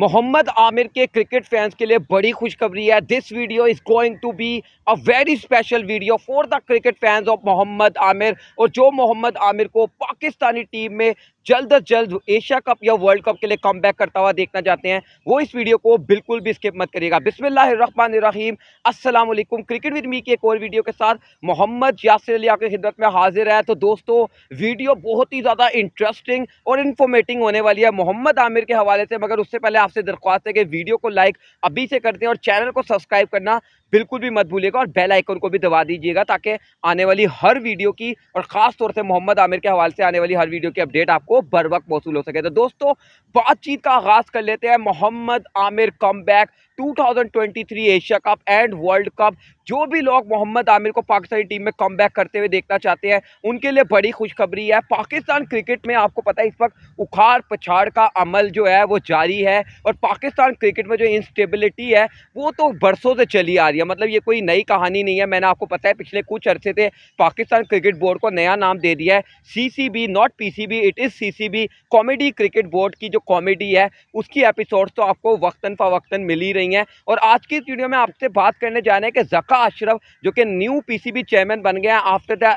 मोहम्मद आमिर के cricket fans के लिए बड़ी खुशखबरी है this video is going to be a very special video for the cricket fans of Mohammad Aamir और जो मोहम्मद आमिर को पाकिस्तानी टीम में जल्द अज जल्द एशिया कप या वर्ल्ड कप के लिए कम करता हुआ देखना चाहते हैं वो इस वीडियो को बिल्कुल भी स्किप मत करिएगा बिस्मिल्लाम असलम क्रिकेट विद मी की एक और वीडियो के साथ मोहम्मद यासिर अली आपकी खिदमत में हाजिर है तो दोस्तों वीडियो बहुत ही ज़्यादा इंटरेस्टिंग और इन्फॉर्मेटिंग होने वाली है मोहम्मद आमिर के हवाले से मगर उससे पहले आपसे दरख्वास्त है कि वीडियो को लाइक अभी से कर दें और चैनल को सब्सक्राइब करना बिल्कुल भी मत भूलिएगा और बेल आइकन को भी दबा दीजिएगा ताकि आने वाली हर वीडियो की और ख़ास तौर से मोहम्मद आमिर के हवाले से आने वाली हर वीडियो की अपडेट आपको बर वक्त मौसू हो सके तो दोस्तों बातचीत का आगाज़ कर लेते हैं Mohammad Aamir come back 2023 Asia cup and world cup जो भी लोग मोहम्मद आमिर को पाकिस्तानी टीम में कम करते हुए देखना चाहते हैं उनके लिए बड़ी खुशखबरी है पाकिस्तान क्रिकेट में आपको पता है इस वक्त उखाड़ पछाड़ का अमल जो है वो जारी है और पाकिस्तान क्रिकेट में जो इंस्टेबिलिटी है वो तो बरसों से चली आ रही है मतलब ये कोई नई कहानी नहीं है मैंने आपको पता है पिछले कुछ अरसे से पाकिस्तान क्रिकेट बोर्ड को नया नाम दे दिया है B not B it is B comedy cricket board की जो कॉमेडी है उसकी एपिसोड तो आपको वक्ता फ़वक्ता मिल ही रही नहीं है और आज की इस वीडियो में आपसे बात करने जा रहे हैं कि जका अशरफ जो कि न्यू पीसीबी चेयरमैन बन गया हैं आफ्टर द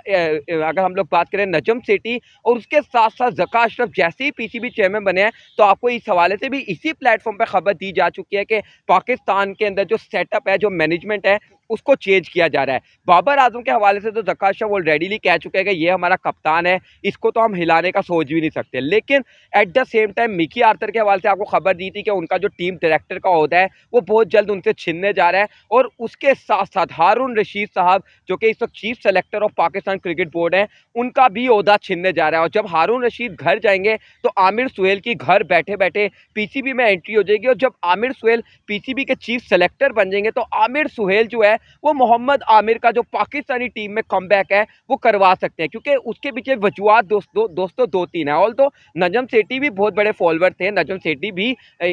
अगर हम लोग बात करें नजम सिटी और उसके साथ साथ जका अशरफ जैसे ही पीसीबी चेयरमैन बने हैं तो आपको इस हवाले से भी इसी प्लेटफॉर्म पर खबर दी जा चुकी है कि पाकिस्तान के अंदर जो सेटअप है जो मैनेजमेंट है उसको चेंज किया जा रहा है बाबर आजम के हवाले से तो जक्का शाह ऑलरेडीली कह चुके हैं कि ये हमारा कप्तान है इसको तो हम हिलाने का सोच भी नहीं सकते लेकिन at the same time Mickey Arthur के हवाले से आपको खबर दी थी कि उनका जो टीम डायरेक्टर का होता है वो बहुत जल्द उनसे छीनने जा रहा है और उसके साथ साथ हारून रशीद साहब जो कि इस वक्त chief selector of Pakistan cricket board है उनका भी अहदा छीनने जा रहा है और जब हारून रशीद घर जाएंगे तो आमिर सुहेल की घर बैठे बैठे पीसीबी में एंट्री हो जाएगी और जब आमिर सुहेल पीसीबी के चीफ सेलेक्टर बन जाएंगे तो आमिर सुहेल जो है वो मोहम्मद आमिर का जो पाकिस्तानी टीम में कम है वो करवा सकते हैं क्योंकि उसके पीछे वजुआत दोस्तों दोस्तों दो तीन है ऑल तो नजम सेठी भी बहुत बड़े फॉलोअर थे नजम सेठी भी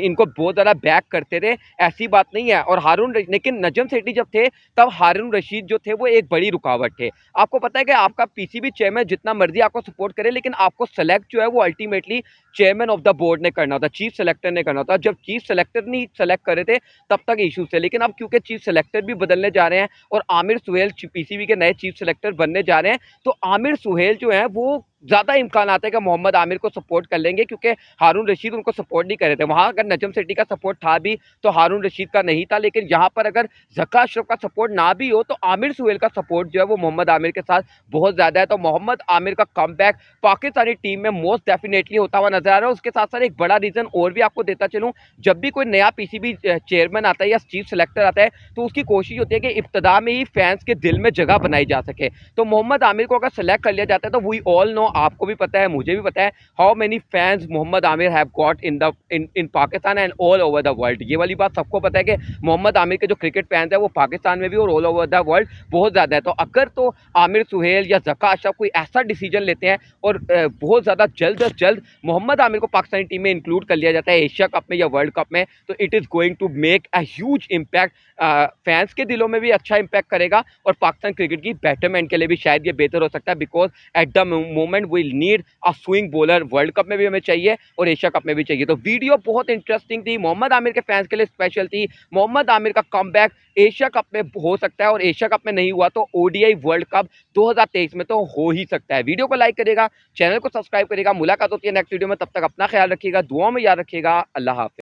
इनको बहुत ज़्यादा बैक करते थे ऐसी बात नहीं है और हारून लेकिन नजम सेठी जब थे तब हारून रशीद जो थे वो एक बड़ी रुकावट थे आपको पता है कि आपका पीसीबी चेयरमैन जितना मर्जी आपको सपोर्ट करे लेकिन आपको सेलेक्ट जो है वो ultimately chairman of the board ने करना होता चीफ सेलेक्टर ने करना होता जब चीफ सेलेक्टर नहीं सेलेक्ट करे थे तब तक इशू थे लेकिन अब क्योंकि चीफ सेलेक्टर भी बदलने बनने जा रहे हैं और आमिर सुहेल पीसीबी के नए चीफ सेलेक्टर बनने जा रहे हैं तो आमिर सुहेल जो है वो ज़्यादा इम्कान है कि मोहम्मद आमिर को सपोर्ट कर लेंगे क्योंकि हारून रशीद उनको सपोर्ट नहीं कर रहे थे वहाँ अगर नजम सेट्टी का सपोर्ट था भी तो हारून रशीद का नहीं था लेकिन यहाँ पर अगर जका अशरफ का सपोर्ट ना भी हो तो आमिर सुहेल का सपोर्ट जो है वो मोहम्मद आमिर के साथ बहुत ज़्यादा है तो मोहम्मद आमिर का कम पाकिस्तानी टीम में मोस्ट डेफिनेटली होता हुआ नजर आ रहा है उसके साथ साथ एक बड़ा रीज़न और भी आपको देता चलूँ जब भी कोई नया पी चेयरमैन आता है या चीफ सेलेक्टर आता है तो उसकी कोशिश होती है कि इब्तदा में ही फैंस के दिल में जगह बनाई जा सके तो मोहम्मद आमिर को अगर सेलेक्ट कर लिया जाता है तो वी ऑल नो हूँ आपको भी पता है मुझे भी पता है how many fans Mohammad Aamir have got in the in Pakistan and all over the world ये वाली बात सबको पता है कि मोहम्मद आमिर के जो क्रिकेट फैंस है वो पाकिस्तान में भी और ऑल ओवर द वर्ल्ड बहुत ज़्यादा है तो अगर तो आमिर सुहेल या जका अशरफ कोई ऐसा डिसीजन लेते हैं और बहुत ज़्यादा जल्द अज जल्द मोहम्मद आमिर को पाकिस्तानी टीम में इंक्लूड कर लिया जाता है एशिया कप में या वर्ल्ड कप में तो it is going to make a huge impact fans के दिलों में भी अच्छा इम्पैक्ट करेगा और पाकिस्तान क्रिकेट की बैटरमैन के लिए भी शायद ये बेहतर हो सकता है because at the moment moment we need a swing bowler world cup में भी हमें चाहिए और एशिया कप में भी चाहिए तो वीडियो बहुत इंटरेस्टिंग थी मोहम्मद आमिर के फैंस के लिए स्पेशल थी मोहम्मद आमिर का कम एशिया कप में हो सकता है और एशिया कप में नहीं हुआ तो ओडीआई वर्ल्ड कप 2023 में तो हो ही सकता है वीडियो को लाइक करेगा चैनल को सब्सक्राइब करेगा मुलाकात होती है नेक्स्ट वीडियो में तब तक अपना ख्याल रखिएगा दुआओं में याद रखिएगा अल्लाह हाफि